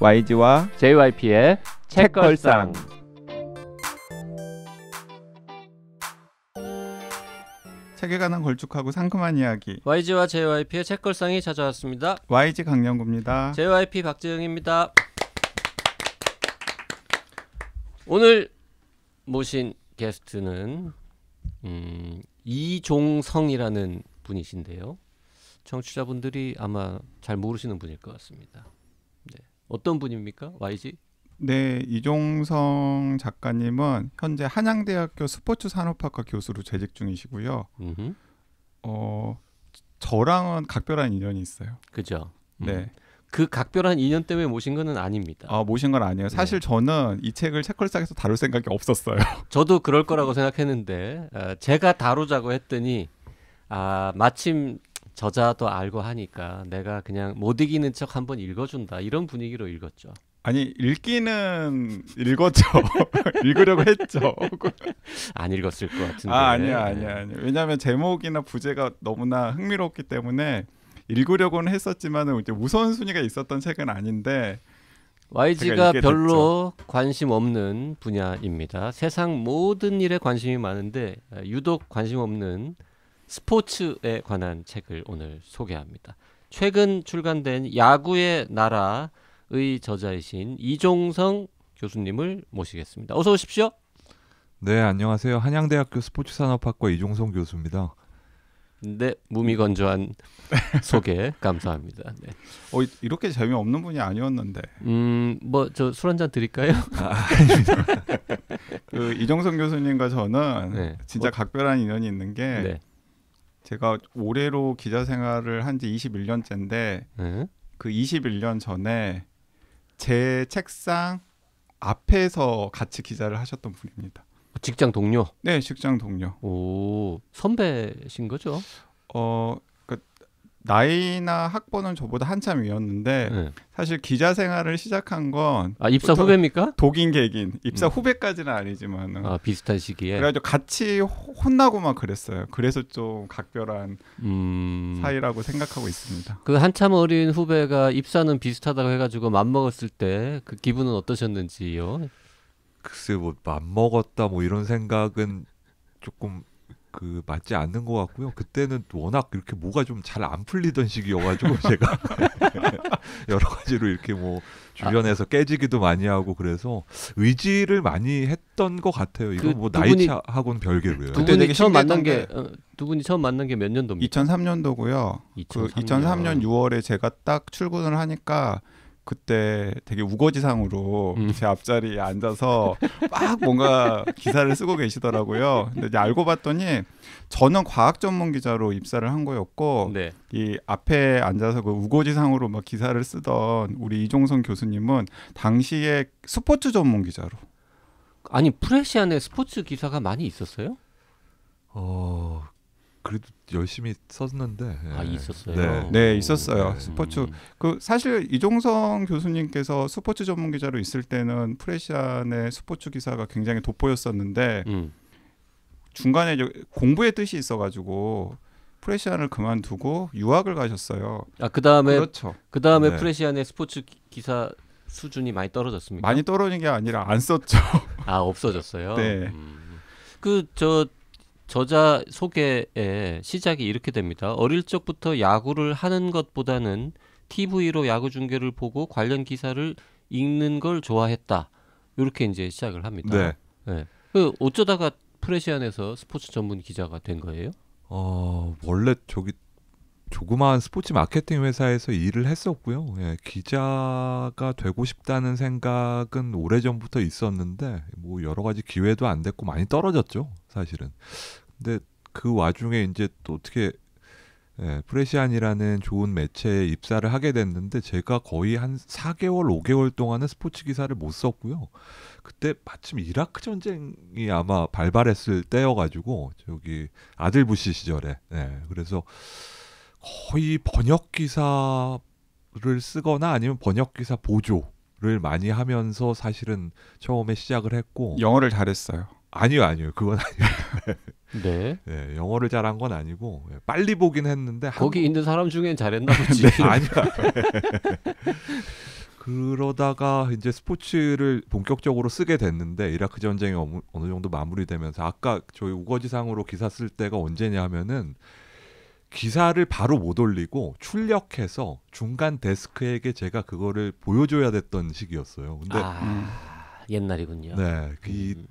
YG와 JYP의 책걸상. 책에 관한 걸쭉하고 상큼한 이야기. YG와 JYP의 책걸상이 찾아왔습니다. YG 강영구입니다. JYP 박재영입니다. 오늘 모신 게스트는 음, 이종성이라는 분이신데요. 청취자분들이 아마 잘 모르시는 분일 것 같습니다. 네. 어떤 분입니까? YG? 네, 이종성 작가님은 현재 한양대학교 스포츠 산업학과 교수로 재직 중이시고요. 어, 저랑은 각별한 인연이 있어요. 그죠? 음. 네. 그 각별한 인연 때문에 모신 거 아닙니다. 아, 모신 건 아니에요. 사실 네. 저는 이 책을 책걸상에서 다룰 생각이 없었어요. 저도 그럴 거라고 생각했는데 어, 제가 다루자고 했더니 아, 마침 저자도 알고 하니까 내가 그냥 못 이기는 척 한번 읽어준다 이런 분위기로 읽었죠. 아니 읽기는 읽었죠. 읽으려고 했죠. 안 읽었을 것 같은데. 아 아니야 아니야 네. 아니 왜냐하면 제목이나 부제가 너무나 흥미롭기 때문에 읽으려고는 했었지만은 이제 우선순위가 있었던 책은 아닌데 YG가 별로 됐죠. 관심 없는 분야입니다. 세상 모든 일에 관심이 많은데 유독 관심 없는 스포츠에 관한 책을 오늘 소개합니다. 최근 출간된 야구의 나라의 저자이신 이종성 교수님을 모시겠습니다. 어서 오십시오. 네, 안녕하세요. 한양대학교 스포츠산업학과 이종성 교수입니다. 네, 무미건조한 소개 감사합니다. 네. 어, 이렇게 재미없는 분이 아니었는데. 음, 뭐 저 술 한잔 드릴까요? 아, 닙니다 그이종성 교수님과 저는 네. 진짜 어, 각별한 인연이 있는 게 네. 제가 올해로 기자 생활을 한 지 21년째인데 네. 그 21년 전에 제 책상 앞에서 같이 기자를 하셨던 분입니다. 직장 동료? 네, 직장 동료. 오, 선배신 거죠? 어, 나이나 학번은 저보다 한참 위였는데 네. 사실 기자 생활을 시작한 건 아, 입사 후배입니까? 독인 개긴 입사 음. 후배까지는 아니지만 아, 비슷한 시기에 그래가지고 같이 혼나고 막 그랬어요. 그래서 좀 각별한 음... 사이라고 생각하고 있습니다. 그 한참 어린 후배가 입사는 비슷하다고 해가지고 맘 먹었을 때 그 기분은 어떠셨는지요? 글쎄 뭐맘 먹었다 뭐 이런 생각은 조금 그 맞지 않는 것 같고요. 그때는 워낙 이렇게 뭐가 좀 잘 안 풀리던 시기여가지고 제가 여러 가지로 이렇게 뭐 주변에서 아. 깨지기도 많이 하고 그래서 의지를 많이 했던 것 같아요. 이거그뭐 나이차하고는 별개로요. 두 분이 처음 만난 게 두 분이 처음 만난 게 몇 년도입니까? 2003년도고요. 2003년. 그 2003년 6월에 제가 딱 출근을 하니까 그때 되게 우거지상으로 음. 제 앞자리에 앉아서 막 뭔가 기사를 쓰고 계시더라고요. 근데 알고 봤더니 저는 과학 전문 기자로 입사를 한 거였고 네. 이 앞에 앉아서 그 우거지상으로 막 기사를 쓰던 우리 이종선 교수님은 당시에 스포츠 전문 기자로 아니 프레시 안에 스포츠 기사가 많이 있었어요? 어 그래도 열심히 썼는데 예. 아 있었어요. 네, 어. 네 있었어요. 오. 네. 스포츠 음. 그 사실 이종성 교수님께서 스포츠 전문 기자로 있을 때는 프레시안의 스포츠 기사가 굉장히 돋보였었는데 음. 중간에 공부의 뜻이 있어가지고 프레시안을 그만두고 유학을 가셨어요. 아 그다음에 그렇죠. 그다음에 네. 프레시안의 스포츠 기사 수준이 많이 떨어졌습니다. 많이 떨어진 게 아니라 안 썼죠. 아 없어졌어요. 네. 음. 그저 저자 소개의 시작이 이렇게 됩니다. 어릴 적부터 야구를 하는 것보다는 TV로 야구 중계를 보고 관련 기사를 읽는 걸 좋아했다. 이렇게 이제 시작을 합니다. 네. 네. 그 어쩌다가 프레시안에서 스포츠 전문 기자가 된 거예요? 어, 원래 저기 조그마한 스포츠 마케팅 회사에서 일을 했었고요. 예, 기자가 되고 싶다는 생각은 오래전부터 있었는데 뭐 여러 가지 기회도 안 됐고 많이 떨어졌죠. 사실은. 근데 그 와중에 이제 또 어떻게 예, 프레시안이라는 좋은 매체에 입사를 하게 됐는데 제가 거의 한 4개월, 5개월 동안은 스포츠 기사를 못 썼고요. 그때 마침 이라크 전쟁이 아마 발발했을 때여가지고 저기 아들 부시 시절에 예, 그래서 거의 번역 기사를 쓰거나 아니면 번역 기사 보조를 많이 하면서 사실은 처음에 시작을 했고 영어를 잘했어요. 아니요, 아니요. 그건 아니에요. 네. 네. 영어를 잘한 건 아니고 예, 빨리 보긴 했는데 거기 한... 있는 사람 중엔 잘했나 네, 보지. 네, 아니야. 그러다가 이제 스포츠를 본격적으로 쓰게 됐는데 이라크 전쟁이 어느, 어느 정도 마무리되면서 아까 저희 우거지상으로 기사 쓸 때가 언제냐 하면은 기사를 바로 못 올리고 출력해서 중간 데스크에게 제가 그거를 보여줘야 됐던 시기였어요. 근데 아, 음. 옛날이군요. 네, 그 음.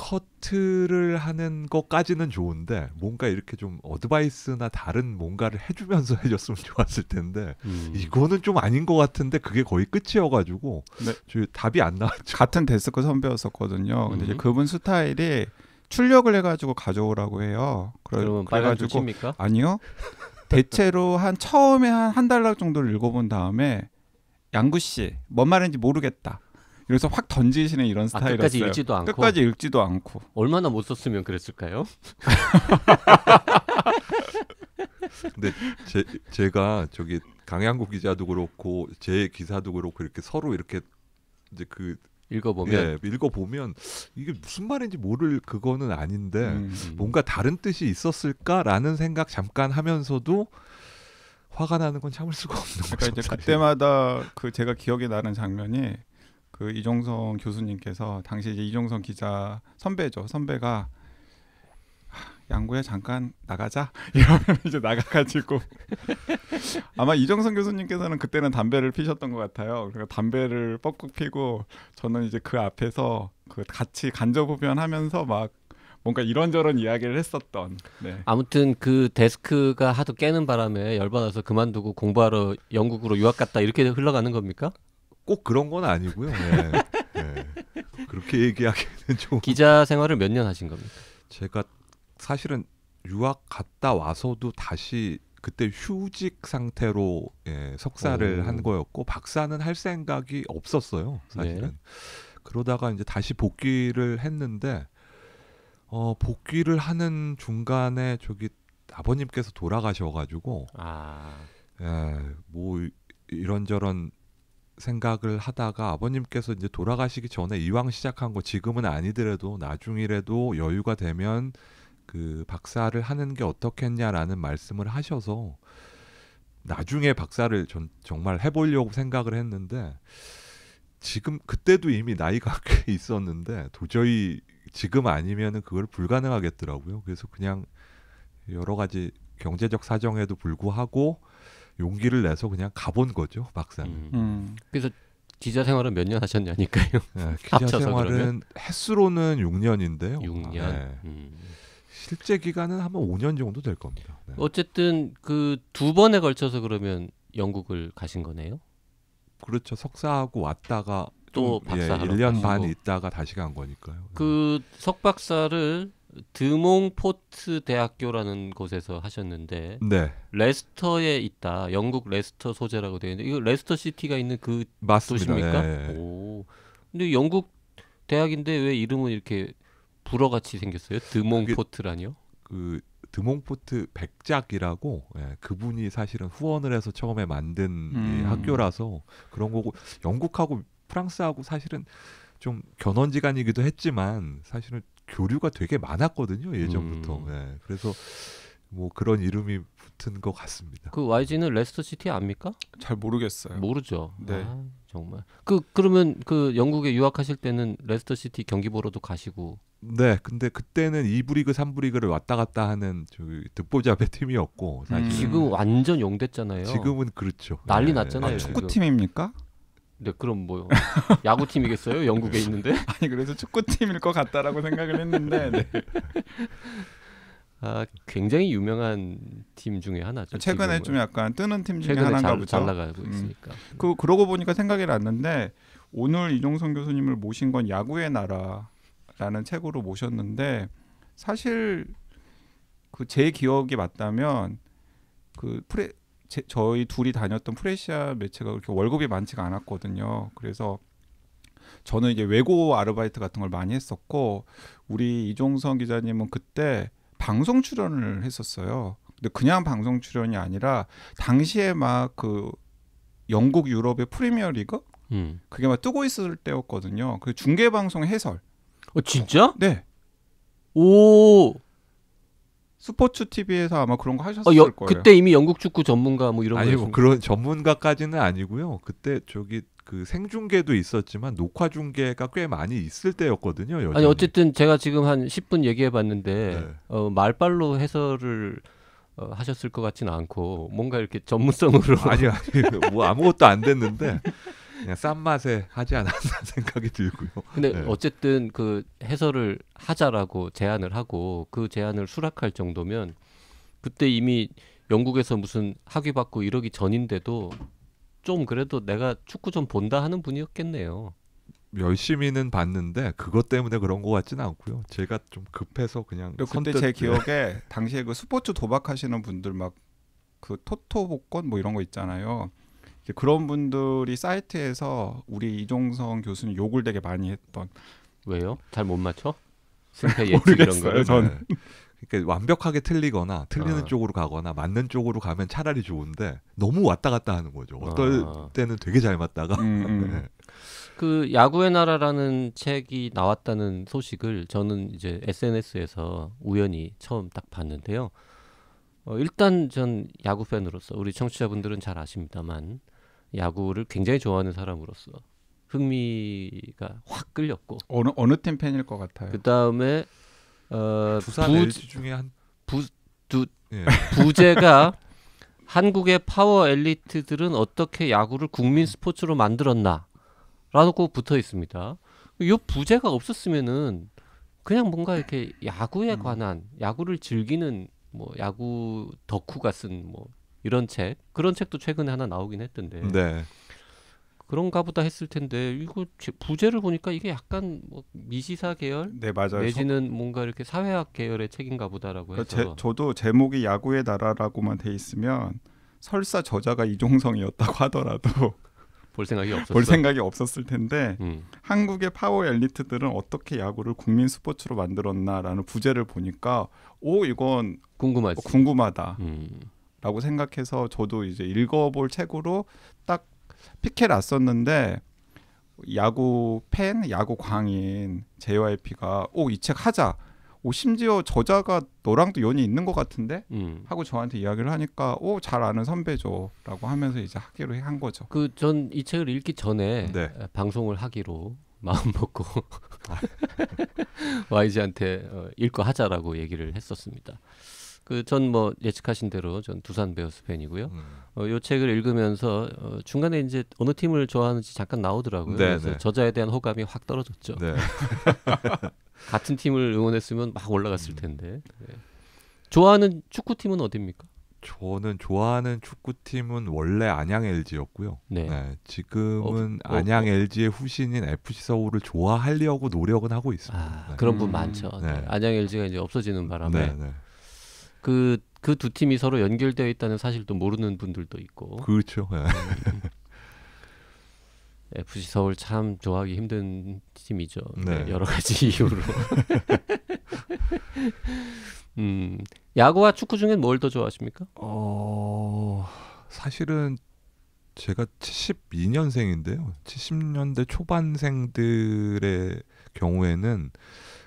커트를 하는 것까지는 좋은데 뭔가 이렇게 좀 어드바이스나 다른 뭔가를 해주면서 해줬으면 좋았을 텐데 음. 이거는 좀 아닌 것 같은데 그게 거의 끝이어가지고 네. 답이 안 나왔죠. 같은 데스크 선배였었거든요. 근데 이제 음. 그분 스타일이 출력을 해가지고 가져오라고 해요. 그래, 그러면 그래가지고 아니요. 대체로 한 처음에 한 한 달락 정도를 읽어본 다음에 양구 씨 뭔 말인지 모르겠다. 그래서확 던지시는 이런 아, 스타일이었어요. 아, 끝까지 읽지도 않고. 끝까지 읽지도 않고. 얼마나 못 썼으면 그랬을까요? 근데 제, 제가 저기 강양구 기자도 그렇고 제 기사도 그렇고 이렇게 서로 이렇게 이제 그 읽어보면 예, 읽어보면 이게 무슨 말인지 모를 그거는 아닌데 음. 뭔가 다른 뜻이 있었을까라는 생각 잠깐 하면서도 화가 나는 건 참을 수가 없는 그 거죠. 그러니까 그때마다 그 제가 기억에 나는 장면이 그 이종성 교수님께서 당시 이제 이종성 기자 선배죠. 선배가 양구야 잠깐 나가자 이러면 이제 나가가지고 아마 이종성 교수님께서는 그때는 담배를 피셨던 것 같아요. 그러니까 담배를 뻑뻑 피고 저는 이제 그 앞에서 그 같이 간접흡연하면서 막 뭔가 이런저런 이야기를 했었던. 네. 아무튼 그 데스크가 하도 깨는 바람에 열받아서 그만두고 공부하러 영국으로 유학 갔다 이렇게 흘러가는 겁니까? 꼭 그런 건 아니고요. 네. 네. 그렇게 얘기하기는 좀 기자 생활을 몇 년 하신 겁니까? 제가 사실은 유학 갔다 와서도 다시 그때 휴직 상태로 예, 석사를 오. 한 거였고 박사는 할 생각이 없었어요. 사실은 네. 그러다가 이제 다시 복귀를 했는데 어, 복귀를 하는 중간에 저기 아버님께서 돌아가셔가지고 아. 예, 뭐 이런저런 생각을 하다가 아버님께서 이제 돌아가시기 전에 이왕 시작한 거 지금은 아니더라도 나중이라도 여유가 되면 그 박사를 하는 게 어떻겠냐라는 말씀을 하셔서 나중에 박사를 전, 정말 해보려고 생각을 했는데 지금 그때도 이미 나이가 꽤 있었는데 도저히 지금 아니면은 그걸 불가능하겠더라고요. 그래서 그냥 여러 가지 경제적 사정에도 불구하고 용기를 내서 그냥 가본 거죠 막상. 음. 음. 그래서 기자 생활은 몇 년 하셨냐니까요. 네, 기자 생활은 그러면? 횟수로는 6년인데요. 6년. 아, 네. 음. 실제 기간은 한 번 5년 정도 될 겁니다. 네. 어쨌든 그 두 번에 걸쳐서 그러면 영국을 가신 거네요. 그렇죠. 석사하고 왔다가 또 박사 예, 1년 반 있다가 다시 간 거니까요. 그 석박사를 드몽포트 대학교라는 곳에서 하셨는데 네. 레스터에 있다. 영국 레스터 소재라고 되어 있는데 이거 레스터 시티가 있는 그 맞습니다. 도시입니까? 네. 오. 근데 영국 대학인데 왜 이름은 이렇게 불어같이 생겼어요? 드몽포트라니요? 그, 드몽포트 백작이라고 예, 그분이 사실은 후원을 해서 처음에 만든 음. 학교라서 그런 거고 영국하고 프랑스하고 사실은 좀 견원지간이기도 했지만 사실은 교류가 되게 많았거든요 예전부터. 음. 네. 그래서 뭐 그런 이름이 붙은 것 같습니다. 그 YG는 레스터 시티 압니까? 잘 모르겠어요. 모르죠. 네. 아, 정말. 그 그러면 그 영국에 유학하실 때는 레스터 시티 경기 보러도 가시고. 네. 근데 그때는 2부 리그, 3부 리그를 왔다 갔다 하는 저기 득보잡의 팀이었고 음. 지금 완전 용됐잖아요. 지금은 그렇죠. 난리 네. 났잖아요. 아, 축구팀입니까? 네, 그럼 뭐요? 야구팀이겠어요? 영국에 있는데? 아니, 그래서 축구팀일 것 같다라고 생각을 했는데. 네. 아, 굉장히 유명한 팀 중에 하나죠. 최근에 지금은. 좀 약간 뜨는 팀 중에 하나인가 잘, 보죠. 잘 나가고 음. 있으니까. 그 그러고 보니까 생각이 났는데 오늘 이종성 교수님을 모신 건 야구의 나라라는 책으로 모셨는데 사실 그 제 기억이 맞다면 그 프레 제, 저희 둘이 다녔던 프레시아 매체가 그렇게 월급이 많지가 않았거든요. 그래서 저는 이제 외고 아르바이트 같은 걸 많이 했었고 우리 이종성 기자님은 그때 방송 출연을 했었어요. 근데 그냥 방송 출연이 아니라 당시에 막 그 영국 유럽의 프리미어 리그 음. 그게 막 뜨고 있을 때였거든요. 그 중계 방송 해설. 어 진짜? 네. 오. 스포츠 TV에서 아마 그런 거 하셨을 어, 여, 거예요. 그때 이미 영국 축구 전문가 뭐 이런 아니 뭐 그런 전문가까지는 아니고요. 그때 저기 그 생중계도 있었지만 녹화 중계가 꽤 많이 있을 때였거든요. 여전히. 아니 어쨌든 제가 지금 한 10분 얘기해 봤는데 네. 어, 말빨로 해설을 어, 하셨을 것 같지는 않고 뭔가 이렇게 전문성으로 아니 아니 뭐 아무것도 안 됐는데 그냥 싼 맛에 하지 않았나 생각이 들고요. 근데 네. 어쨌든 그 해설을 하자라고 제안을 하고 그 제안을 수락할 정도면 그때 이미 영국에서 무슨 학위 받고 이러기 전인데도 좀 그래도 내가 축구 좀 본다 하는 분이었겠네요. 열심히는 봤는데 그것 때문에 그런 것 같지는 않고요. 제가 좀 급해서 그냥 그때 제 네. 기억에 당시에 그 스포츠 도박하시는 분들 막 그 토토 복권 뭐 이런 거 있잖아요. 그런 분들이 사이트에서 우리 이종성 교수님 욕을 되게 많이 했던 왜요? 잘 못 맞춰? 승패 예측 이런 거요. 저는 네. 그러니까 완벽하게 틀리거나 틀리는 아. 쪽으로 가거나 맞는 쪽으로 가면 차라리 좋은데 너무 왔다 갔다 하는 거죠. 어떨 아. 때는 되게 잘 맞다가. 음, 음. 네. 그 야구의 나라라는 책이 나왔다는 소식을 저는 이제 SNS에서 우연히 처음 딱 봤는데요. 어, 일단 전 야구 팬으로서 우리 청취자분들은 잘 아십니다만 야구를 굉장히 좋아하는 사람으로서 흥미가 확 끌렸고 어느 어느 팀 팬일 것 같아요. 그 다음에 어, 부산 LG 중에 한 부두 예. 부제가 한국의 파워 엘리트들은 어떻게 야구를 국민 스포츠로 만들었나 라고 붙어 있습니다. 이 부제가 없었으면은 그냥 뭔가 이렇게 야구에 음. 관한 야구를 즐기는 뭐 야구 덕후가 쓴뭐 이런 책 그런 책도 최근에 하나 나오긴 했던데 네. 그런가 보다 했을 텐데 이거 부제를 보니까 이게 약간 뭐 미시사 계열 네, 맞아요. 내지는 소... 뭔가 이렇게 사회학 계열의 책인가 보다라고 그러니까 해서 제, 저도 제목이 야구의 나라라고만 돼 있으면 설사 저자가 이종성이었다고 하더라도 볼 생각이 없었어. 볼 생각이 없었을 텐데 음. 한국의 파워 엘리트들은 어떻게 야구를 국민 스포츠로 만들었나라는 부제를 보니까 오 이건 궁금하지. 궁금하다. 음. 라고 생각해서 저도 이제 읽어볼 책으로 딱 피켓 났었는데 야구 팬, 야구 광인 JYP가 오 이 책 하자. 오 심지어 저자가 너랑도 연이 있는 것 같은데 음. 하고 저한테 이야기를 하니까 오 잘 아는 선배죠라고 하면서 이제 하기로 한 거죠. 그 전 이 책을 읽기 전에 네. 방송을 하기로 마음 먹고 YG한테 아. 어, 읽고 하자라고 얘기를 했었습니다. 그전뭐 예측하신 대로 전 두산 베어스 팬이고요. 음. 어, 요 책을 읽으면서 어, 중간에 이제 어느 팀을 좋아하는지 잠깐 나오더라고요. 네네. 그래서 네. 저자에 대한 호감이 확 떨어졌죠. 네. 같은 팀을 응원했으면 막 올라갔을 음. 텐데. 네. 좋아하는 축구 팀은 어디입니까? 저는 좋아하는 축구팀은 원래 안양 LG였고요. 네. 네 지금은 어, 어, 안양 LG의 어. 후신인 FC 서울을 좋아하려고 노력은 하고 있습니다. 아, 네. 그런 분 네. 많죠. 네. 네. 안양 LG가 이제 없어지는 바람에 그그두 팀이 서로 연결되어 있다는 사실도 모르는 분들도 있고. 그렇죠. FC 예. 서울 참 좋아하기 힘든 팀이죠. 네. 여러 가지 이유로. 음, 야구와 축구 중엔 뭘 더 좋아하십니까? 어, 사실은 제가 72년생인데요. 70년대 초반생들의 경우에는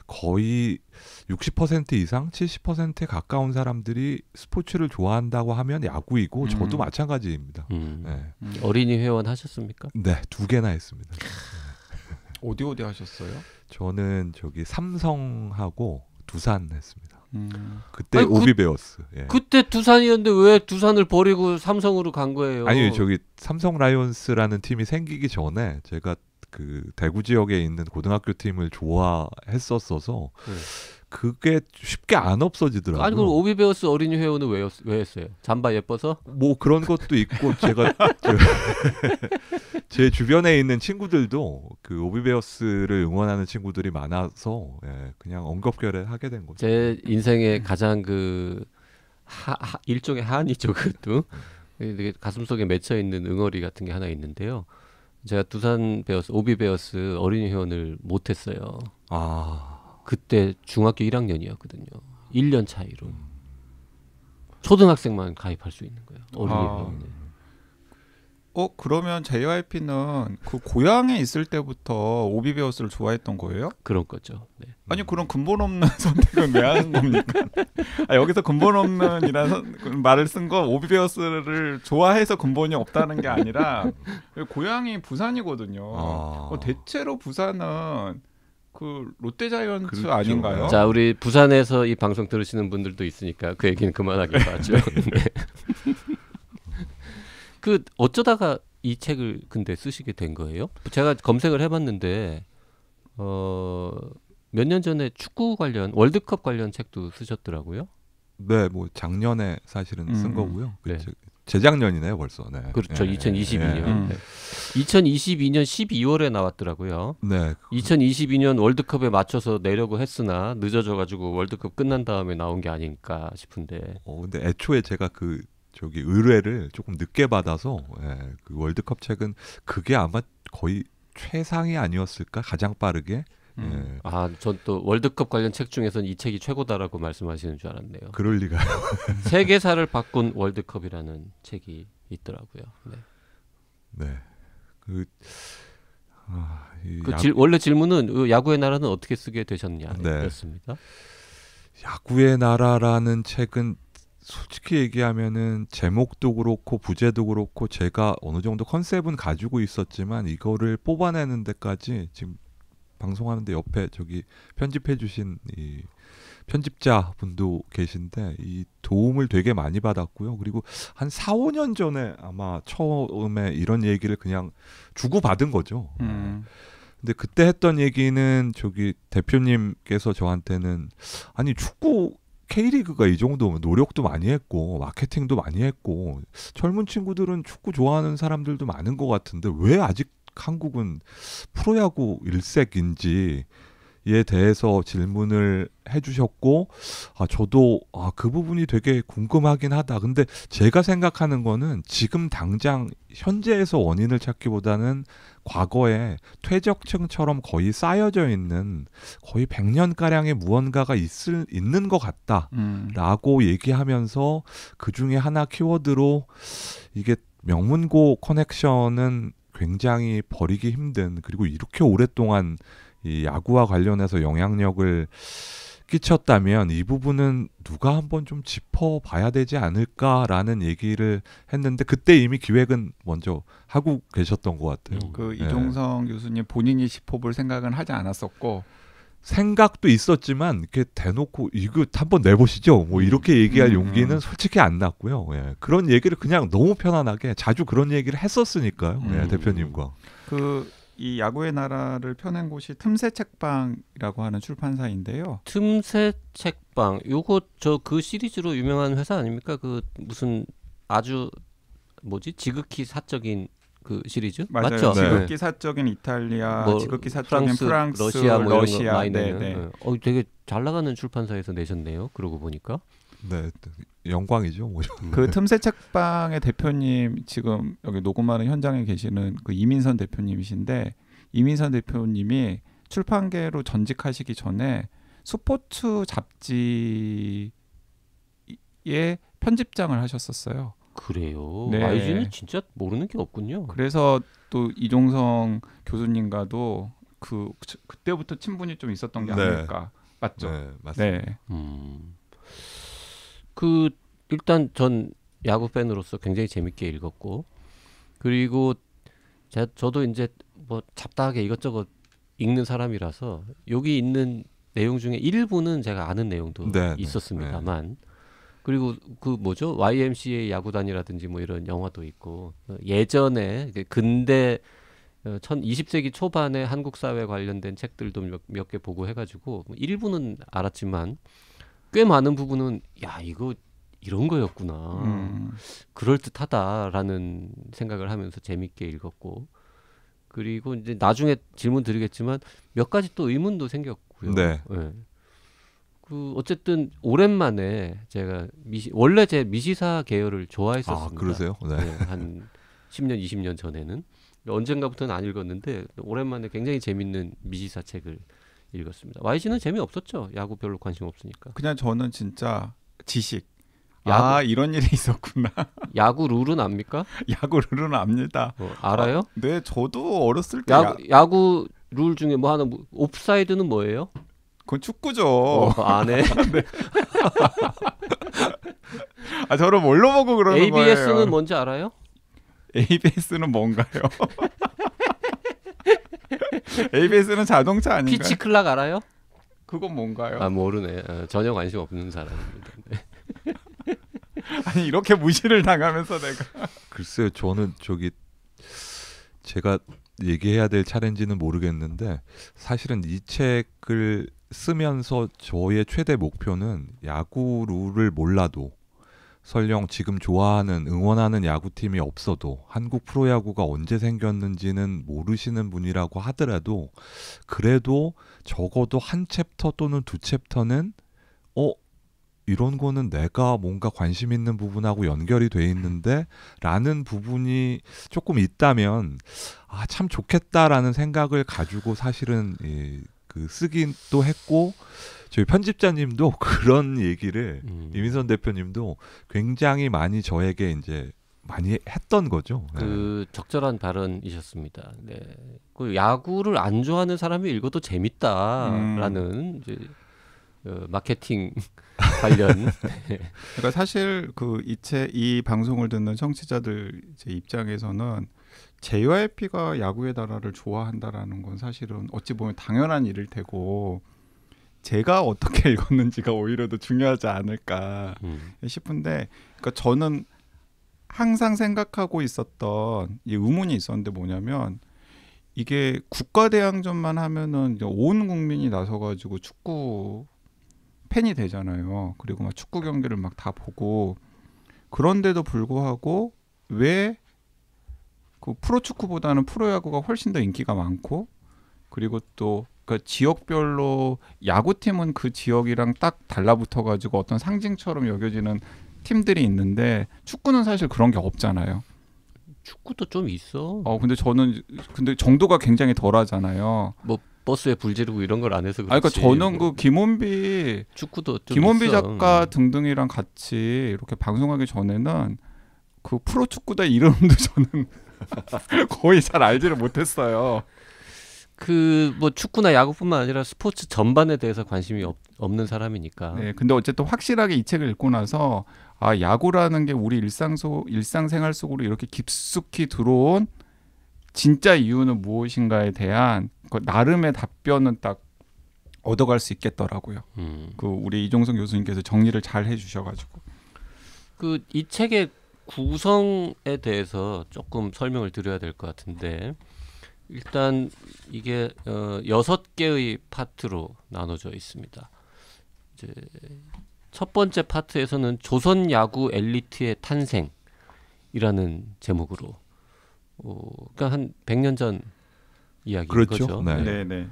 거의 60% 이상 70%에 가까운 사람들이 스포츠를 좋아한다고 하면 야구이고 음. 저도 마찬가지입니다. 음. 네. 어린이 회원 하셨습니까? 네, 두 개나 했습니다. 네. 어디 어디 하셨어요? 저는 저기 삼성하고 두산 했습니다. 음. 그때 아니, 오비베어스. 그, 예. 그때 두산이었는데 왜 두산을 버리고 삼성으로 간 거예요? 아니 저기 삼성 라이온스라는 팀이 생기기 전에 제가 그 대구 지역에 있는 고등학교 팀을 좋아했었어서 네. 그게 쉽게 안 없어지더라고요. 아니 그럼 오비베어스 어린이 회원은 왜, 왜 했어요? 잠바 예뻐서? 뭐 그런 것도 있고 제가 제, 주변에 있는 친구들도 그 오비베어스를 응원하는 친구들이 많아서 예, 그냥 언급결에 하게 된 거죠. 제 인생의 가장 그 하, 하, 일종의 한이죠 그것도 음. 가슴 속에 맺혀 있는 응어리 같은 게 하나 있는데요. 제가 두산 베어스 오비 베어스 어린이 회원을 못 했어요. 아. 그때 중학교 1학년이었거든요. 1년 차이로. 초등학생만 가입할 수 있는 거예요. 어린이 아. 회원을 어 그러면 JYP는 그 고향에 있을 때부터 오비베어스를 좋아했던 거예요? 그런 거죠. 네. 아니 그런 근본 없는 선택은 왜 하는 겁니까? 아, 여기서 근본 없는이라는 말을 쓴 건 오비베어스를 좋아해서 근본이 없다는 게 아니라 고향이 부산이거든요. 아... 어, 대체로 부산은 그 롯데자이언츠 그렇죠. 아닌가요? 자 우리 부산에서 이 방송 들으시는 분들도 있으니까 그 얘기는 그만하기로 하죠. 네. 네. 그 어쩌다가 이 책을 근데 쓰시게 된 거예요? 제가 검색을 해봤는데 어, 몇 년 전에 축구 관련 월드컵 관련 책도 쓰셨더라고요. 네, 뭐 작년에 사실은 음. 쓴 음. 거고요. 그 네. 재작년이네요, 벌써. 네. 그렇죠. 예, 2022년. 예. 음. 2022년 12월에 나왔더라고요. 네. 2022년 월드컵에 맞춰서 내려고 했으나 늦어져 가지고 월드컵 끝난 다음에 나온 게 아닐까 싶은데. 어, 근데 애초에 제가 그 저기 의뢰를 조금 늦게 받아서 예, 그 월드컵 책은 그게 아마 거의 최상이 아니었을까 가장 빠르게 음. 예. 아, 전 또 월드컵 관련 책 중에서는 이 책이 최고다라고 말씀하시는 줄 알았네요. 그럴 리가요. 세계사를 바꾼 월드컵이라는 책이 있더라고요. 네. 네. 그, 아, 그 원래 질문은 그 야구의 나라는 어떻게 쓰게 되셨냐 였습니다. 네. 야구의 나라라는 책은 솔직히 얘기하면은 제목도 그렇고 부제도 그렇고 제가 어느 정도 컨셉은 가지고 있었지만 이거를 뽑아내는 데까지 지금 방송하는데 옆에 저기 편집해 주신 이 편집자 분도 계신데 이 도움을 되게 많이 받았고요. 그리고 한 4, 5년 전에 아마 처음에 이런 얘기를 그냥 주고 받은 거죠. 음. 어. 근데 그때 했던 얘기는 저기 대표님께서 저한테는 아니 축구 K리그가 이 정도면 노력도 많이 했고 마케팅도 많이 했고 젊은 친구들은 축구 좋아하는 사람들도 많은 것 같은데 왜 아직 한국은 프로야구 일색인지 에 대해서 질문을 해주셨고 아 저도 아 그 부분이 되게 궁금하긴 하다. 근데 제가 생각하는 거는 지금 당장 현재에서 원인을 찾기보다는 과거에 퇴적층처럼 거의 쌓여져 있는 거의 100년 가량의 무언가가 있을 있는 것 음. 같다라고 음. 얘기하면서 그 중에 하나 키워드로 이게 명문고 커넥션은 굉장히 버리기 힘든 그리고 이렇게 오랫동안 이 야구와 관련해서 영향력을 끼쳤다면 이 부분은 누가 한번 좀 짚어봐야 되지 않을까라는 얘기를 했는데 그때 이미 기획은 먼저 하고 계셨던 것 같아요. 음, 그 네. 이종성 교수님 본인이 짚어볼 생각은 하지 않았었고 생각도 있었지만 이렇게 대놓고 이거 한번 내보시죠. 뭐 이렇게 음, 얘기할 음, 용기는 음. 솔직히 안 났고요. 예. 그런 얘기를 그냥 너무 편안하게 자주 그런 얘기를 했었으니까요. 예, 음. 예, 대표님과. 그이 야구의 나라를 펴낸 곳이 틈새 책방이라고 하는 출판사인데요. 틈새 책방. 요거 저그 시리즈로 유명한 회사 아닙니까? 그 무슨 아주 뭐지? 지극히 사적인 그 시리즈 맞아요. 맞죠? 네. 지극히 사적인 이탈리아, 뭐, 지극히 사적인 프랑스, 프랑스 러시아, 뭐 러시아, 네, 네, 네. 어, 되게 잘 나가는 출판사에서 내셨네요. 그러고 보니까 네, 영광이죠. 음. 그 틈새 책방의 대표님 지금 여기 녹음하는 현장에 계시는 그 이민선 대표님이신데 이민선 대표님이 출판계로 전직하시기 전에 스포츠 잡지의 편집장을 하셨었어요. 그래요. 네. YG는 진짜 모르는 게 없군요. 그래서 또 이종성 교수님과도 그 그때부터 친분이 좀 있었던 게 네. 아닐까. 네. 맞죠? 네, 맞습니다. 네. 음. 그 일단 전 야구 팬으로서 굉장히 재밌게 읽었고 그리고 제, 저도 이제 뭐 잡다하게 이것저것 읽는 사람이라서 여기 있는 내용 중에 일부는 제가 아는 내용도 네, 네. 있었습니다만 네. 그리고 그 뭐죠 YMCA 야구단이라든지 뭐 이런 영화도 있고 예전에 그 근대 20세기 어, 초반에 한국 사회 관련된 책들도 몇개 몇 보고 해가지고 뭐 일부는 알았지만 꽤 많은 부분은 야 이거 이런 거였구나 음. 그럴 듯하다라는 생각을 하면서 재밌게 읽었고 그리고 이제 나중에 질문 드리겠지만 몇 가지 또 의문도 생겼고요. 네. 네. 그 어쨌든 오랜만에 제가 미시, 원래 제 미시사 계열을 좋아했었습니다. 아 그러세요? 네. 네. 한 10년 20년 전에는 언젠가부터는 안 읽었는데 오랜만에 굉장히 재밌는 미시사 책을 읽었습니다. YG는 재미없었죠. 야구 별로 관심 없으니까. 그냥 저는 진짜 지식. 아, 야구, 아 이런 일이 있었구나. 야구 룰은 압니까? 야구 룰은 압니다. 어, 알아요? 아, 네, 저도 어렸을 때 야구, 야... 구룰 중에 뭐 하나 뭐, 옵사이드는 뭐예요? 그건 축구죠. 어, 안 아, 해. 네. 네. 아 저를 뭘로 보고 그러는 ABS는 거예요? ABS는 뭔지 알아요? ABS는 뭔가요? ABS는 자동차 아닌가요? 피치클락 알아요? 그건 뭔가요? 아 모르네. 어, 전혀 관심 없는 사람입니다. 네. 아니 이렇게 무시를 당하면서 내가 글쎄요 저는 저기 제가 얘기해야 될 차례인지는 모르겠는데 사실은 이 책을 쓰면서 저의 최대 목표는 야구 룰을 몰라도 설령 지금 좋아하는 응원하는 야구팀이 없어도 한국 프로야구가 언제 생겼는지는 모르시는 분이라고 하더라도 그래도 적어도 한 챕터 또는 두 챕터는 어 이런 거는 내가 뭔가 관심 있는 부분하고 연결이 돼 있는데 라는 부분이 조금 있다면 아 참 좋겠다라는 생각을 가지고 사실은 이그 쓰긴 또 했고 저희 편집자님도 그런 얘기를 음. 이민선 대표님도 굉장히 많이 저에게 이제 많이 했던 거죠. 네. 그 네. 적절한 발언이셨습니다. 네. 그 야구를 안 좋아하는 사람이 읽어도 재밌다라는 음. 이제 어, 마케팅 관련. 네. 그러니까 사실 그 이체 이 방송을 듣는 청취자들 입장에서는 JYP가 야구의 나라를 좋아한다라는 건 사실은 어찌 보면 당연한 일일 테고 제가 어떻게 읽었는지가 오히려 더 중요하지 않을까 음. 싶은데 그러니까 저는 항상 생각하고 있었던 이 의문이 있었는데 뭐냐면 이게 국가 대항전만 하면은 온 국민이 나서 가지고 축구 팬이 되잖아요. 그리고 막 축구 경기를 막 다 보고 그런데도 불구하고 왜그 프로축구보다는 프로야구가 훨씬 더 인기가 많고 그리고 또그 지역별로 야구팀은 그 지역이랑 딱 달라붙어 가지고 어떤 상징처럼 여겨지는 팀들이 있는데 축구는 사실 그런 게 없잖아요. 축구도 좀 있어. 어 근데 저는 근데 정도가 굉장히 덜하잖아요. 뭐 버스에 불 지르고 이런 걸 안 해서 그러니까 그렇지. 아 그러니까 저는 그 뭐. 김원비 축구도 김원비 있어. 작가 음. 등등이랑 같이 이렇게 방송하기 전에는 그 프로 축구단 이름도 저는 거의 잘 알지를 못했어요. 그 뭐 축구나 야구뿐만 아니라 스포츠 전반에 대해서 관심이 없, 없는 사람이니까. 네, 근데 어쨌든 확실하게 이 책을 읽고 나서 아 야구라는 게 우리 일상 속 일상생활 속으로 이렇게 깊숙이 들어온 진짜 이유는 무엇인가에 대한 그 나름의 답변은 딱 얻어갈 수 있겠더라고요. 음. 그 우리 이종성 교수님께서 정리를 잘 해주셔가지고. 그 이 책의 구성에 대해서 조금 설명을 드려야 될 것 같은데 일단 이게 어, 여섯 개의 파트로 나눠져 있습니다. 이제 첫 번째 파트에서는 조선 야구 엘리트의 탄생이라는 제목으로 어, 그러니까 한 100년 전 이야기인 그렇죠? 거죠. 네. 네. 네.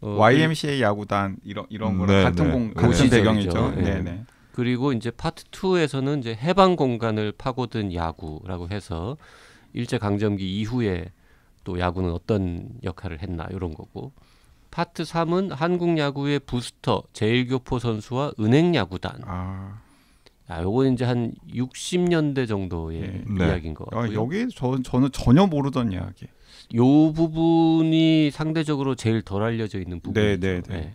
어, YMCA 그 야구단 이런 이런 거랑 같은 공 같은 배경이죠. 네. 네. 그리고 이제 파트 2에서는 이제 해방 공간을 파고든 야구라고 해서 일제 강점기 이후에 또 야구는 어떤 역할을 했나 이런 거고 파트 3은 한국 야구의 부스터 제일교포 선수와 은행 야구단. 아. 아, 요건 이제 한 60년대 정도의 예. 네. 이야기인 것 아, 같고요. 아, 여기 저, 저는 전혀 모르던 이야기. 요 부분이 상대적으로 제일 덜 알려져 있는 부분이죠. 네, 네, 네. 네.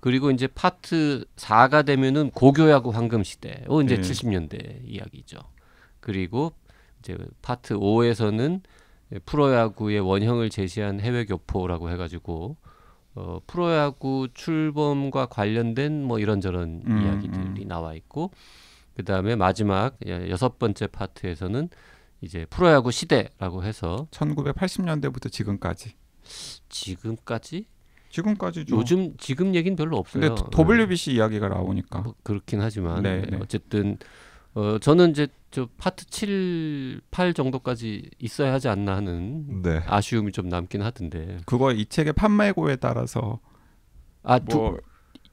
그리고 이제 파트 4가 되면은 고교야구 황금 시대. 어 이제 네. 예. 70년대 이야기죠. 그리고 이제 파트 5에서는 프로야구의 원형을 제시한 해외 교포라고 해 가지고 어 프로야구 출범과 관련된 뭐 이런저런 음, 이야기들이 음. 나와 있고 그다음에 마지막 예, 여섯 번째 파트에서는 이제 프로야구 시대라고 해서 1980년대부터 지금까지 지금까지 지금까지죠. 요즘 지금 얘기는 별로 없어요. 근데 WBC 네. 이야기가 나오니까 뭐 그렇긴 하지만 네, 네, 네. 어쨌든 어, 저는 이제 저 파트 7, 8 정도까지 있어야 하지 않나 하는 네. 아쉬움이 좀 남긴 하던데. 그거 이 책의 판매고에 따라서 아, 뭐 두,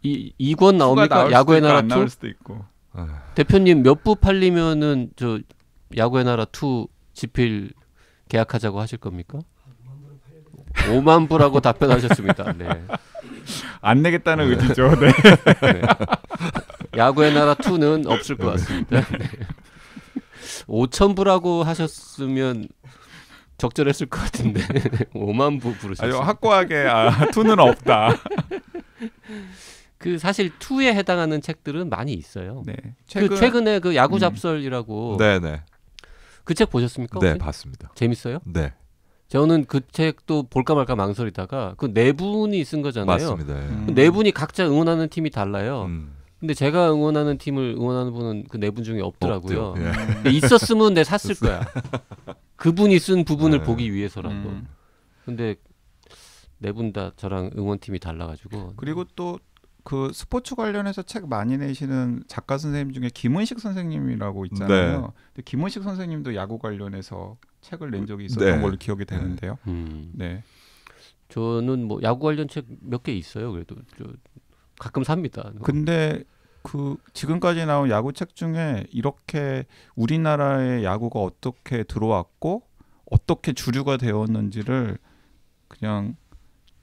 이 2권 나옵니까? 야구의 나라 2? 나올 수도 있고. 아. 대표님 몇 부 팔리면은 저 야구의 나라 2 지필 계약하자고 하실 겁니까? 5만 부라고 답변하셨습니다. 네. 안 내겠다는 네. 의지죠. 네. 네. 야구의 나라 2는 없을 것 같습니다. 네. 5천 부라고 하셨으면 적절했을 것 같은데 5만 부 부르셨어요. 확고하게 아, 2는 없다. 그 사실 2에 해당하는 책들은 많이 있어요. 네. 그 최근... 그 최근에 그 야구 음. 잡설이라고 음. 네, 네네. 그 책 보셨습니까? 혹시? 봤습니다. 재밌어요? 네. 저는 그 책도 볼까 말까 망설이다가 그 네 분이 쓴 거잖아요. 맞습니다. 음. 네 분이 각자 응원하는 팀이 달라요. 음. 근데 제가 응원하는 팀을 응원하는 분은 그 네 분 중에 없더라고요. 예. 음, 근데 있었으면 내 샀을 거야. 그분이 쓴 부분을 예. 보기 위해서라도. 음. 근데 네 분 다 저랑 응원팀이 달라가지고. 그리고 또그 스포츠 관련해서 책 많이 내시는 작가 선생님 중에 김은식 선생님이라고 있잖아요. 네. 근데 김은식 선생님도 야구 관련해서 책을 낸 적이 있었던 네. 걸로 기억이 네. 되는데요. 음. 네. 저는 뭐 야구 관련 책 몇 개 있어요. 그래도 저 가끔 삽니다. 근데 그 지금까지 나온 야구 책 중에 이렇게 우리나라의 야구가 어떻게 들어왔고 어떻게 주류가 되었는지를 그냥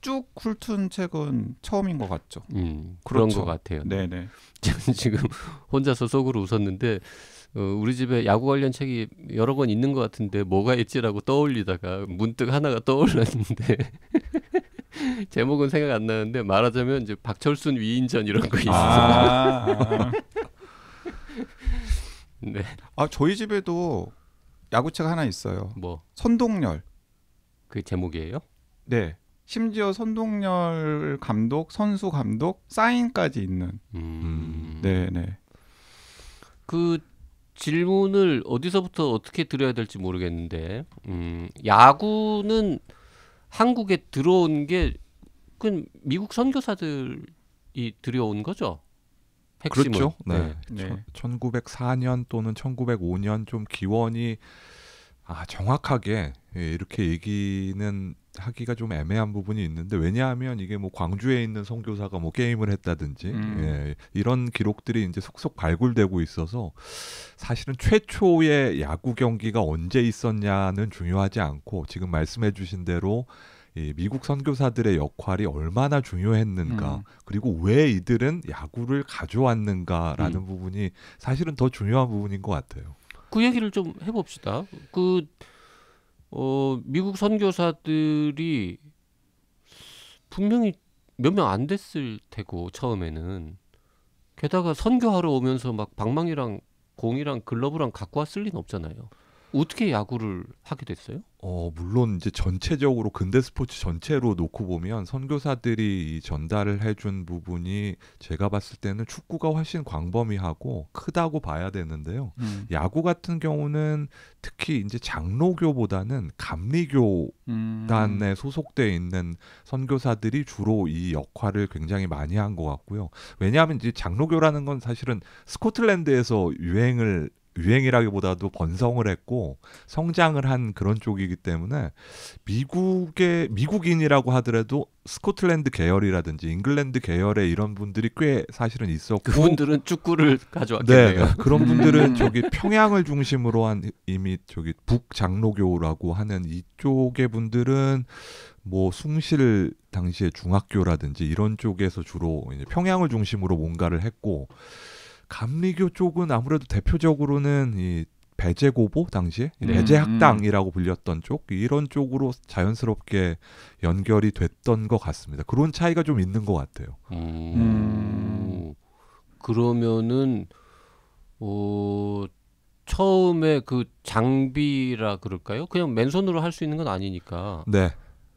쭉 훑은 책은 처음인 것 같죠. 음, 그렇죠. 그런 것 같아요. 네. 네네. 저는 지금 혼자서 속으로 웃었는데 어, 우리 집에 야구 관련 책이 여러 권 있는 것 같은데 뭐가 있지라고 떠올리다가 문득 하나가 떠올랐는데 제목은 생각 안 나는데 말하자면 이제 박철순 위인전 이런 거 있어요. 아~ 네. 아 저희 집에도 야구책 하나 있어요. 뭐? 선동열. 그 제목이에요? 네. 심지어 선동열 감독, 선수 감독 사인까지 있는. 음. 네, 네, 그 질문을 어디서부터 어떻게 드려야 될지 모르겠는데, 음, 야구는 한국에 들어온 게 그 미국 선교사들이 들여온 거죠. 핵심은. 그렇죠. 네. 네. 네. 1904년 또는 1905년 좀 기원이 아 정확하게 예, 이렇게 얘기는 하기가 좀 애매한 부분이 있는데 왜냐하면 이게 뭐 광주에 있는 선교사가 뭐 게임을 했다든지 음. 예, 이런 기록들이 이제 속속 발굴되고 있어서 사실은 최초의 야구 경기가 언제 있었냐는 중요하지 않고 지금 말씀해주신 대로 이 미국 선교사들의 역할이 얼마나 중요했는가 음. 그리고 왜 이들은 야구를 가져왔는가라는 음. 부분이 사실은 더 중요한 부분인 것 같아요. 그 얘기를 좀 해봅시다. 그 어, 미국 선교사들이 분명히 몇 명 안 됐을 테고 처음에는 게다가 선교하러 오면서 막 방망이랑 공이랑 글러브랑 갖고 왔을 리는 없잖아요. 어떻게 야구를 하게 됐어요? 어, 물론 이제 전체적으로 근대 스포츠 전체로 놓고 보면 선교사들이 전달을 해준 부분이 제가 봤을 때는 축구가 훨씬 광범위하고 크다고 봐야 되는데요. 음. 야구 같은 경우는 특히 이제 장로교보다는 감리교단에 음. 소속돼 있는 선교사들이 주로 이 역할을 굉장히 많이 한 것 같고요. 왜냐하면 이제 장로교라는 건 사실은 스코틀랜드에서 유행을 유행이라기보다도 번성을 했고 성장을 한 그런 쪽이기 때문에 미국의 미국인이라고 하더라도 스코틀랜드 계열이라든지 잉글랜드 계열의 이런 분들이 꽤 사실은 있었고 그분들은 축구를 가져왔겠네요. 네, 네. 그런 분들은 저기 평양을 중심으로 한 이미 저기 북장로교라고 하는 이쪽의 분들은 뭐 숭실 당시에 중학교라든지 이런 쪽에서 주로 평양을 중심으로 뭔가를 했고 감리교 쪽은 아무래도 대표적으로는 이 배제고보 당시에 음, 배제학당이라고 불렸던 쪽 이런 쪽으로 자연스럽게 연결이 됐던 것 같습니다. 그런 차이가 좀 있는 것 같아요. 음, 음. 그러면은 어, 처음에 그 장비라 그럴까요? 그냥 맨손으로 할 수 있는 건 아니니까. 네.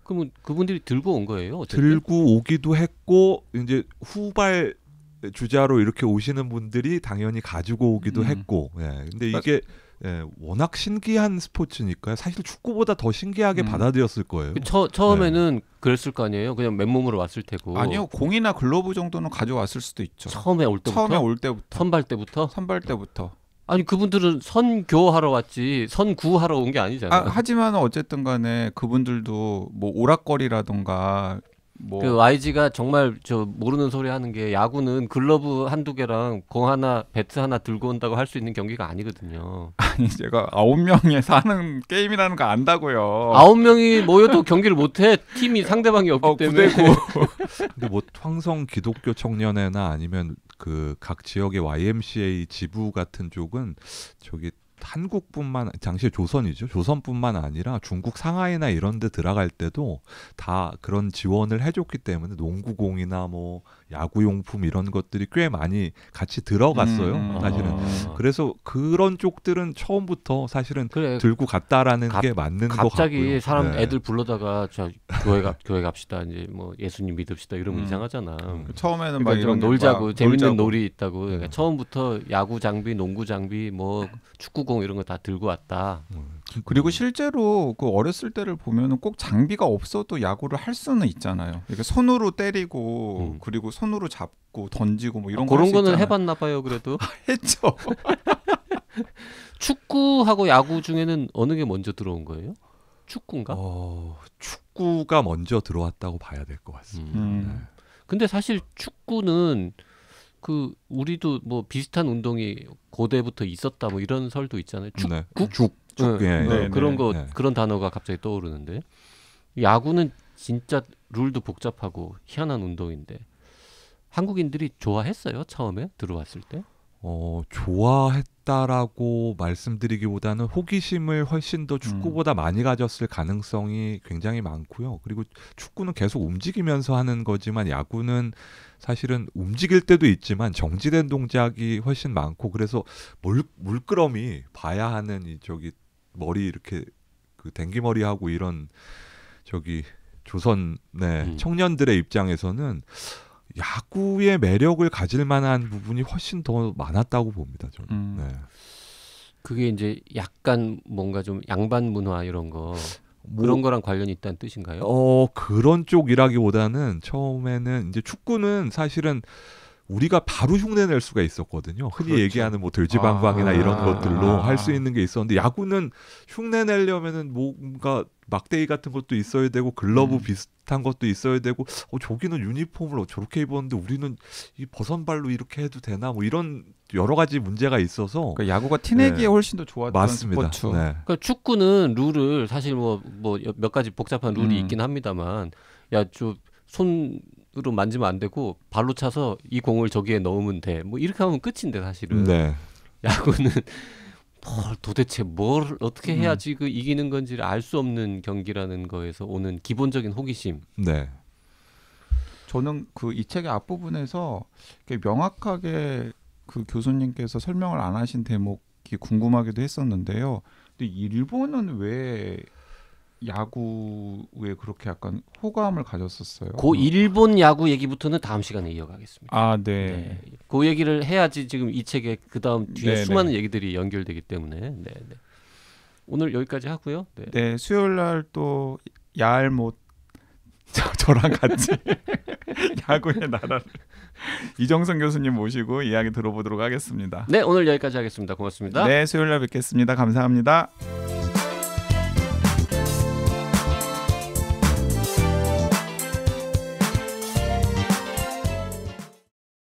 그러면 그분들이 들고 온 거예요? 어쨌든? 들고 오기도 했고 이제 후발 네, 주자로 이렇게 오시는 분들이 당연히 가지고 오기도 음. 했고 예. 근데 그러니까 이게 예, 워낙 신기한 스포츠니까요. 사실 축구보다 더 신기하게 음. 받아들였을 거예요. 그 처, 처음에는 예. 그랬을 거 아니에요. 그냥 맨몸으로 왔을 테고. 아니요, 공이나 글로브 정도는 가져왔을 수도 있죠. 처음에 올 때부터. 처음에 올 때부터. 선발 때부터. 선발 때부터. 아니 그분들은 선교하러 왔지 선구하러 온 게 아니잖아요. 아, 하지만 어쨌든 간에 그분들도 뭐 오락거리라던가 뭐. 그 YG가 정말 저 모르는 소리 하는 게 야구는 글러브 한두 개랑 공 하나 배트 하나 들고 온다고 할 수 있는 경기가 아니거든요. 아니 제가 아홉 명이서 는 게임이라는 거 안다고요. 아홉 명이 모여도 경기를 못해 팀이 상대방이 없기 어, 때문에. 근데 뭐 황성 기독교 청년회나 아니면 그 각 지역의 YMCA 지부 같은 쪽은 저기 한국뿐만 당시 조선이죠. 조선뿐만 아니라 중국 상하이나 이런 데 들어갈 때도 다 그런 지원을 해줬기 때문에 농구공이나 뭐 야구용품 이런 것들이 꽤 많이 같이 들어갔어요. 음, 음. 사실은 아. 그래서 그런 쪽들은 처음부터 사실은 그래, 들고 갔다라는 가, 게 맞는 거 같고요. 갑자기 사람 네. 애들 불러다가 저 교회 갑 교회 갑시다 이제 뭐 예수님 믿읍시다 이러면 음. 이상하잖아. 음. 그 처음에는 그러니까 막 이런 놀자고 재밌는 놀자고. 놀이 있다고 그러니까 네. 처음부터 야구 장비, 농구 장비, 뭐 축구공 이런 거 다 들고 왔다. 음. 그리고 실제로 그 어렸을 때를 보면은 꼭 장비가 없어도 야구를 할 수는 있잖아요. 그러니 손으로 때리고 음. 그리고 손으로 잡고 던지고 뭐 이런 아, 거 그런 거는 해봤나 봐요. 그래도 했죠. 축구하고 야구 중에는 어느 게 먼저 들어온 거예요? 축구인가? 어, 축 축구가 먼저 들어왔다고 봐야 될 것 같습니다. 음. 네. 근데 사실 축구는 그 우리도 뭐 비슷한 운동이 고대부터 있었다 뭐 이런 설도 있잖아요. 축, 네. 축, 죽, 죽, 네. 네. 네. 그런 네, 거 네. 그런 단어가 갑자기 떠오르는데 야구는 진짜 룰도 복잡하고 희한한 운동인데 한국인들이 좋아했어요 처음에 들어왔을 때. 어, 좋아했다라고 말씀드리기보다는 호기심을 훨씬 더 축구보다 음. 많이 가졌을 가능성이 굉장히 많고요. 그리고 축구는 계속 움직이면서 하는 거지만 야구는 사실은 움직일 때도 있지만 정지된 동작이 훨씬 많고 그래서 물, 물끄러미 봐야 하는 이 저기 머리 이렇게 그 댕기머리 하고 이런 저기 조선 네 음. 청년들의 입장에서는 야구의 매력을 가질 만한 부분이 훨씬 더 많았다고 봅니다. 저는. 음. 네. 그게 이제 약간 뭔가 좀 양반 문화 이런 거 뭐, 그런 거랑 관련이 있다는 뜻인가요? 어 그런 쪽이라기보다는 처음에는 이제 축구는 사실은 우리가 바로 흉내낼 수가 있었거든요. 흔히 그렇죠. 얘기하는 뭐들지방방이나 아~ 이런 것들로 할수 아. 있는 게 있었는데 야구는 흉내내려면은 뭐 뭔가 막대기 같은 것도 있어야 되고 글러브 음. 비슷한 것도 있어야 되고 어 저기는 유니폼을 저렇게 입었는데 우리는 이 버선발로 이렇게 해도 되나 뭐 이런 여러 가지 문제가 있어서 그러니까 야구가 티내기에 네. 훨씬 더 좋았던 맞습니다. 스포츠. 네. 그러니까 축구는 룰을 사실 뭐 뭐 몇 가지 복잡한 룰이 음. 있긴 합니다만 야좀 손 으로 만지면 안 되고 발로 차서 이 공을 저기에 넣으면 돼. 뭐 이렇게 하면 끝인데 사실은 네. 야구는 뭐 도대체 뭘 어떻게 음. 해야지 그 이기는 건지를 알 수 없는 경기라는 거에서 오는 기본적인 호기심. 네. 저는 그 이 책의 앞부분에서 명확하게 그 교수님께서 설명을 안 하신 대목이 궁금하기도 했었는데요. 근데 일본은 왜 야구에 그렇게 약간 호감을 가졌었어요. 그 어. 일본 야구 얘기부터는 다음 시간에 이어가겠습니다. 아, 네. 네. 그 얘기를 해야지 지금 이 책에 그 다음 뒤에 네네. 수많은 네. 얘기들이 연결되기 때문에. 네, 네, 오늘 여기까지 하고요. 네. 네 수요일 날 또 야알못 저랑 같이 야구의 나라 이정선 교수님 모시고 이야기 들어보도록 하겠습니다. 네, 오늘 여기까지 하겠습니다. 고맙습니다. 네, 수요일 날 뵙겠습니다. 감사합니다.